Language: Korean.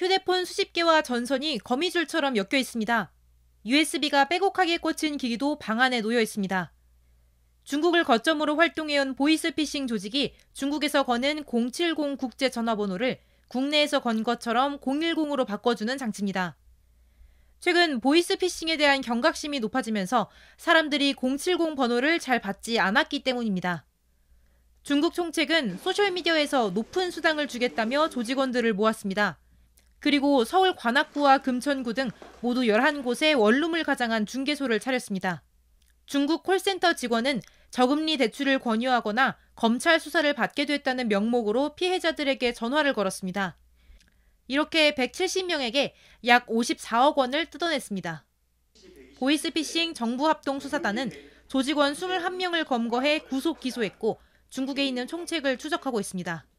휴대폰 수십 개와 전선이 거미줄처럼 엮여 있습니다. USB가 빼곡하게 꽂힌 기기도 방 안에 놓여 있습니다. 중국을 거점으로 활동해온 보이스피싱 조직이 중국에서 거는 070 국제 전화번호를 국내에서 건 것처럼 010으로 바꿔주는 장치입니다. 최근 보이스피싱에 대한 경각심이 높아지면서 사람들이 070 번호를 잘 받지 않았기 때문입니다. 중국 총책은 소셜미디어에서 높은 수당을 주겠다며 조직원들을 모았습니다. 그리고 서울 관악구와 금천구 등 모두 11곳에 원룸을 가장한 중개소를 차렸습니다. 중국 콜센터 직원은 저금리 대출을 권유하거나 검찰 수사를 받게 됐다는 명목으로 피해자들에게 전화를 걸었습니다. 이렇게 170명에게 약 54억 원을 뜯어냈습니다. 보이스피싱 정부합동수사단은 조직원 21명을 검거해 구속 기소했고 중국에 있는 총책을 추적하고 있습니다.